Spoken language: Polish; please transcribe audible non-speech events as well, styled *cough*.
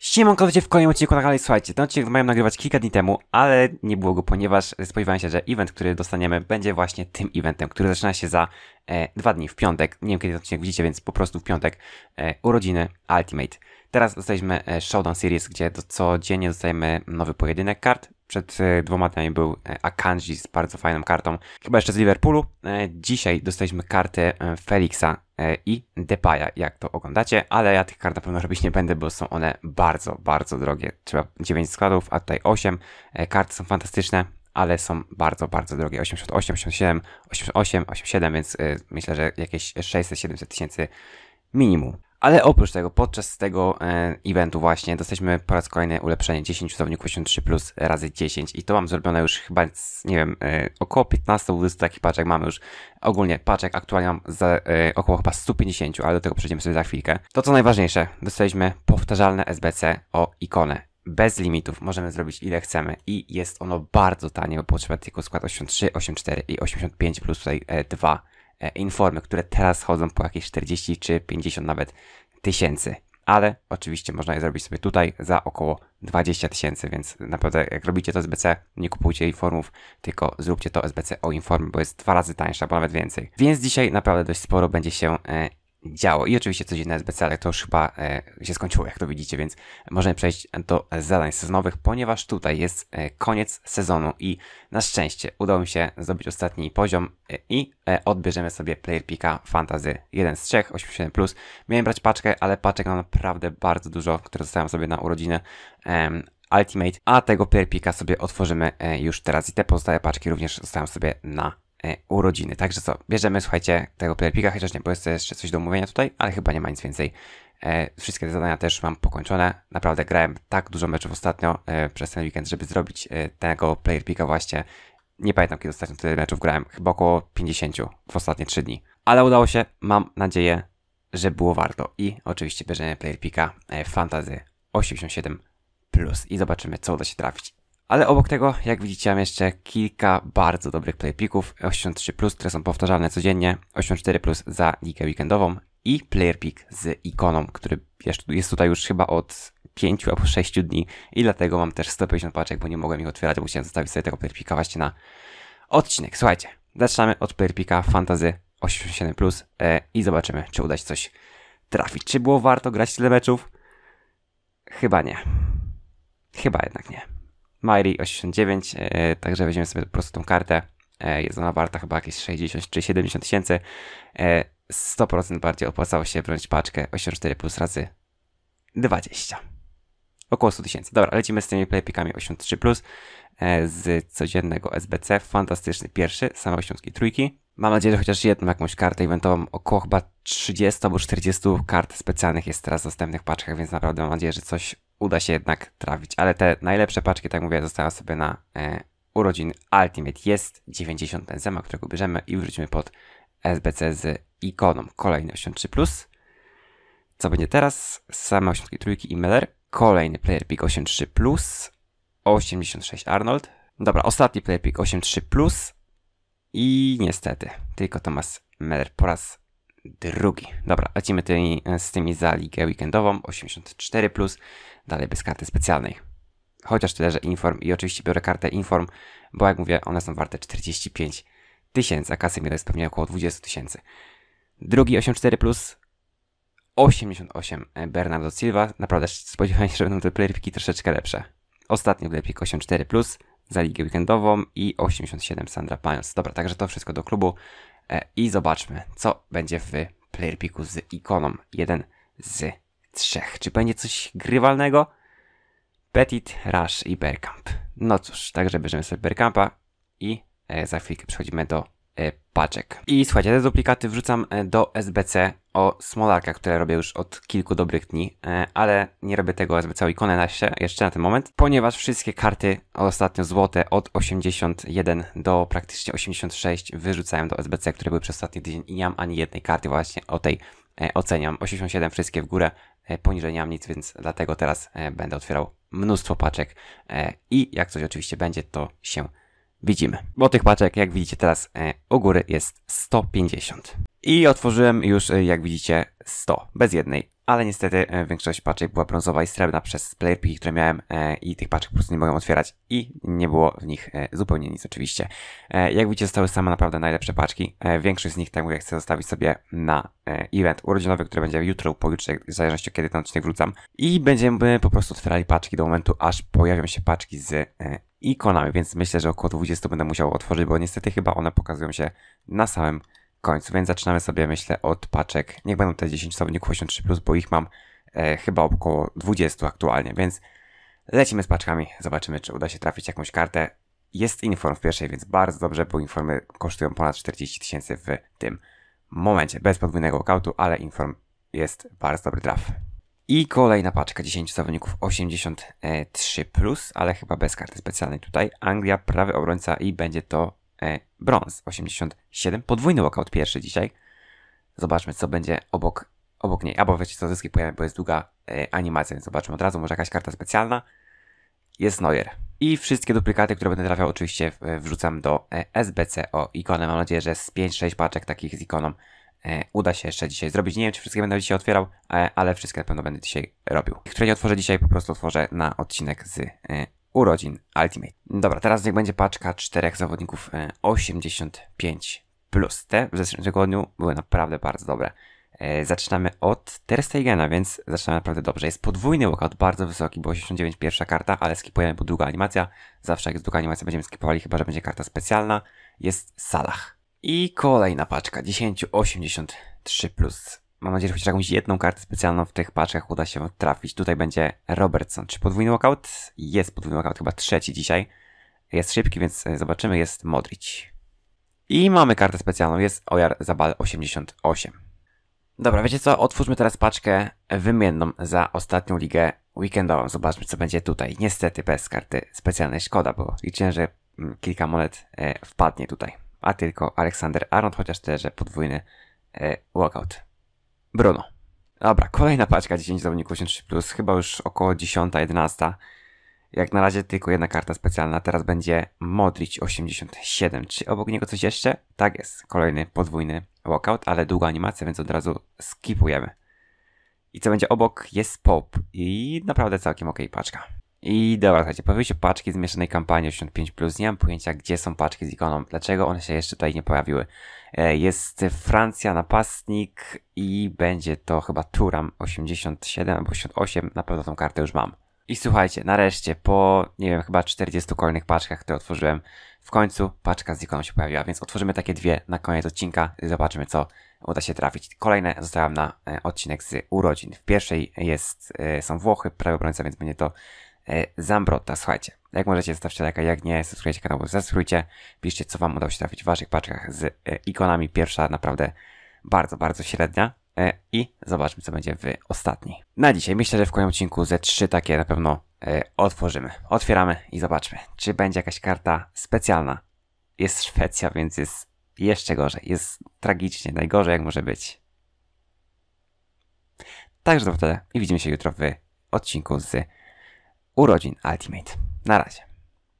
Siemanko, witajcie w kolejnym odcinku na kanale. Słuchajcie, ten odcinek miałem nagrywać kilka dni temu, ale nie było go, ponieważ spodziewałem się, że event, który dostaniemy, będzie właśnie tym eventem, który zaczyna się za e, dwa dni, w piątek. Nie wiem, kiedy ten odcinek widzicie, więc po prostu w piątek e, urodziny Ultimate. Teraz dostaliśmy e, Showdown Series, gdzie do, codziennie dostajemy nowy pojedynek kart. Przed e, dwoma dniami był e, Akanji z bardzo fajną kartą, chyba jeszcze z Liverpoolu. E, dzisiaj dostaliśmy kartę e, Felixa E, i Depaya, jak to oglądacie, ale ja tych kart na pewno robić nie będę, bo są one bardzo, bardzo drogie. Trzeba 9 składów, a tutaj 8. E, karty są fantastyczne, ale są bardzo, bardzo drogie. 88, 87, 88, 87, więc e, myślę, że jakieś 600-700 tysięcy minimum. Ale oprócz tego, podczas tego e, eventu właśnie dostaliśmy po raz kolejny ulepszenie 10 cudowników 83 plus razy 10 i to mam zrobione już chyba, nie wiem, e, około 15-20 takich paczek mamy już. Ogólnie paczek aktualnie mam za, e, około chyba 150, ale do tego przejdziemy sobie za chwilkę. To co najważniejsze, dostaliśmy powtarzalne SBC o ikonę bez limitów możemy zrobić ile chcemy i jest ono bardzo tanie, bo potrzeba tylko skład 83, 84 i 85 plus tutaj 2. E, informy, które teraz chodzą po jakieś 40 czy 50 nawet tysięcy. Ale oczywiście można je zrobić sobie tutaj za około 20 tysięcy, więc naprawdę jak robicie to SBC, nie kupujcie informów, tylko zróbcie to SBC o informy, bo jest dwa razy tańsza, bo nawet więcej. Więc dzisiaj naprawdę dość sporo będzie się e, działo. I oczywiście codzienne SBC, ale to już chyba e, się skończyło, jak to widzicie, więc możemy przejść do zadań sezonowych, ponieważ tutaj jest e, koniec sezonu i na szczęście udało mi się zdobyć ostatni poziom e, i odbierzemy sobie Player Picka Fantasy 1 z 3, 87+. Miałem brać paczkę, ale paczek mam naprawdę bardzo dużo, które zostawiam sobie na urodzinę. Ultimate, a tego Player Picka sobie otworzymy już teraz i te pozostałe paczki również zostawiam sobie na E, urodziny. Także co, bierzemy, słuchajcie, tego playerpika, chociaż nie, bo jest jeszcze coś do omówienia tutaj, ale chyba nie ma nic więcej. E, wszystkie te zadania też mam pokończone. Naprawdę grałem tak dużo meczów ostatnio e, przez ten weekend, żeby zrobić tego playerpika właśnie. Nie pamiętam, kiedy ostatnio tyle meczów grałem. Chyba około 50 w ostatnie 3 dni. Ale udało się, mam nadzieję, że było warto. I oczywiście bierzemy playerpika Fantasy 87+. Plus. I zobaczymy, co uda się trafić ale obok tego, jak widzicie, mam jeszcze kilka bardzo dobrych playpików 83+, plus, które są powtarzalne codziennie, 84+, plus za ligę weekendową i playerpik z ikoną, który jest tutaj już chyba od 5 albo 6 dni i dlatego mam też 150 paczek, bo nie mogłem ich otwierać, bo chciałem zostawić sobie tego playerpika właśnie na odcinek. Słuchajcie, zaczynamy od playerpika Fantazy 87+, plus, e, i zobaczymy, czy uda się coś trafić. Czy było warto grać tyle meczów? Chyba nie. Chyba jednak nie. Mairi 89, e, także weźmiemy sobie po prostu tą kartę. E, jest ona warta chyba jakieś 60 czy 70 tysięcy. 100% e, bardziej opłacało się brać paczkę 84 plus razy 20. Około 100 tysięcy. Dobra, lecimy z tymi playpikami 83 plus z codziennego SBC. Fantastyczny pierwszy, same osiągi trójki. Mam nadzieję, że chociaż jedną jakąś kartę eventową. Około chyba 30 albo 40 kart specjalnych jest teraz w dostępnych paczkach, więc naprawdę mam nadzieję, że coś uda się jednak trafić. Ale te najlepsze paczki, tak mówię, zostały sobie na e, Ultimate. Jest 90 benzema, którego bierzemy i wrzucimy pod SBC z ikoną kolejny 83+. Co będzie teraz? Same 83 i Miller. Kolejny player pick 83+, 86 Arnold. Dobra, ostatni player pick 83+, i niestety, tylko Thomas Meller po raz drugi. Dobra, lecimy tymi, e, z tymi za ligę weekendową, 84+, plus, dalej bez karty specjalnej. Chociaż tyle, że Inform i oczywiście biorę kartę Inform, bo jak mówię, one są warte 45 tysięcy, a kasy mi jest pewnie około 20 tysięcy. Drugi 84+, plus, 88 e, Bernardo Silva. Naprawdę *laughs* spodziewałem się, że będą te playerpiki troszeczkę lepsze. Ostatni playerpik 84+, plus, za ligę weekendową i 87 Sandra Pions. Dobra, także to wszystko do klubu e, i zobaczmy, co będzie w player picku z ikoną. Jeden z trzech. Czy będzie coś grywalnego? Petit, Rush i Bergkamp. No cóż, także bierzemy sobie Bergkampa i e, za chwilkę przechodzimy do E, paczek. I słuchajcie, te duplikaty wrzucam e, do SBC o smolarkach, które robię już od kilku dobrych dni, e, ale nie robię tego SBC ikonę na się jeszcze na ten moment, ponieważ wszystkie karty ostatnio złote od 81 do praktycznie 86 wyrzucałem do SBC, które były przez ostatni tydzień i nie mam ani jednej karty właśnie o tej oceniam. 87 wszystkie w górę, poniżej nie mam nic, więc dlatego teraz będę otwierał mnóstwo paczek i jak coś oczywiście będzie, to się widzimy. Bo tych paczek, jak widzicie teraz, e, u góry jest 150. I otworzyłem już, e, jak widzicie, 100, bez jednej. Ale niestety e, większość paczek była brązowa i srebrna przez playerpiki, które miałem i tych paczek po prostu nie mogłem otwierać i nie było w nich zupełnie nic oczywiście. Jak widzicie zostały same naprawdę najlepsze paczki. Większość z nich, tak mówię, chcę zostawić sobie na event urodzinowy, który będzie jutro pojutrze, w zależności kiedy ten odcinek wrzucam. I będziemy po prostu otwierali paczki do momentu, aż pojawią się paczki z i Konami, więc myślę, że około 20 będę musiał otworzyć, bo niestety chyba one pokazują się na samym końcu, więc zaczynamy sobie, myślę, od paczek. Niech będą te 10 osobników 83+, bo ich mam e, chyba około 20 aktualnie, więc lecimy z paczkami, zobaczymy, czy uda się trafić jakąś kartę. Jest inform w pierwszej, więc bardzo dobrze, bo informy kosztują ponad 40 tysięcy w tym momencie, bez podwójnego okautu, ale inform jest bardzo dobry draft. I kolejna paczka 10 zawodników 83, plus, ale chyba bez karty specjalnej tutaj. Anglia, prawy obrońca i będzie to e, brąz 87. Podwójny walkout pierwszy dzisiaj. Zobaczmy, co będzie obok, obok niej. Albo wiecie, co zyski pojawia, bo jest długa e, animacja, więc zobaczmy od razu. Może jakaś karta specjalna. Jest Neuer. I wszystkie duplikaty, które będę trafiał, oczywiście e, wrzucam do e, SBC o ikonę. Mam nadzieję, że z 5-6 paczek takich z ikoną E, uda się jeszcze dzisiaj zrobić. Nie wiem, czy wszystkie będę dzisiaj otwierał, e, ale wszystkie na pewno będę dzisiaj robił. Które nie otworzę dzisiaj, po prostu otworzę na odcinek z e, urodzin Ultimate. Dobra, teraz niech będzie paczka czterech zawodników 85+. Plus. Te w zeszłym tygodniu były naprawdę bardzo dobre. Zaczynamy od Terstegena, więc zaczynamy naprawdę dobrze. Jest podwójny workout, bardzo wysoki, bo 89 pierwsza karta, ale skipujemy, bo długa animacja. Zawsze jak jest długa animacja będziemy skipowali, chyba że będzie karta specjalna. Jest Salah. I kolejna paczka, 1083+. Plus. Mam nadzieję, że chociaż jakąś jedną kartę specjalną w tych paczkach uda się trafić. Tutaj będzie Robertson. Czy podwójny knockout? Jest podwójny knockout, chyba trzeci dzisiaj. Jest szybki, więc e, zobaczymy. Jest Modric. I mamy kartę specjalną. Jest Ojar Zabal 88. Dobra, wiecie co? Otwórzmy teraz paczkę wymienną za ostatnią ligę weekendową. Zobaczmy, co będzie tutaj. Niestety bez karty specjalnej. Szkoda, bo liczyłem, że mm, kilka monet e, wpadnie tutaj a tylko Aleksander Arnold, chociaż też podwójny e, walkout. Bruno. Dobra, kolejna paczka 10 zawodników 83+, chyba już około 10-11. Jak na razie tylko jedna karta specjalna, teraz będzie Modric 87. Czy obok niego coś jeszcze? Tak jest, kolejny podwójny walkout, ale długa animacja, więc od razu skipujemy. I co będzie obok jest Pop i naprawdę całkiem ok paczka. I dobra, słuchajcie, pojawiły się paczki z mieszanej kampanii 85+. Nie mam pojęcia, gdzie są paczki z ikoną, dlaczego one się jeszcze tutaj nie pojawiły. E, jest Francja Napastnik i będzie to chyba Turam 87 albo 88, na pewno tą kartę już mam. I słuchajcie, nareszcie, po, nie wiem, chyba 40 kolejnych paczkach, które otworzyłem, w końcu paczka z ikoną się pojawiła, więc otworzymy takie dwie na koniec odcinka i zobaczymy, co uda się trafić. Kolejne zostawiam na e, odcinek z urodzin. W pierwszej jest, e, są Włochy, prawie obrońca, więc będzie to E, Zambrota. Słuchajcie, jak możecie, zostawcie lajka, jak nie, subskrybujcie kanał, zasubskrybujcie, piszcie, co wam udało się trafić w waszych paczkach z e, ikonami. Pierwsza naprawdę bardzo, bardzo średnia e, i zobaczmy, co będzie w ostatniej. Na dzisiaj myślę, że w kolejnym odcinku ze trzy takie na pewno otworzymy. Otwieramy i zobaczmy, czy będzie jakaś karta specjalna. Jest Szwecja, więc jest jeszcze gorzej. Jest tragicznie, najgorzej jak może być. Także to tyle i widzimy się jutro w odcinku z urodzin Ultimate. Na razie.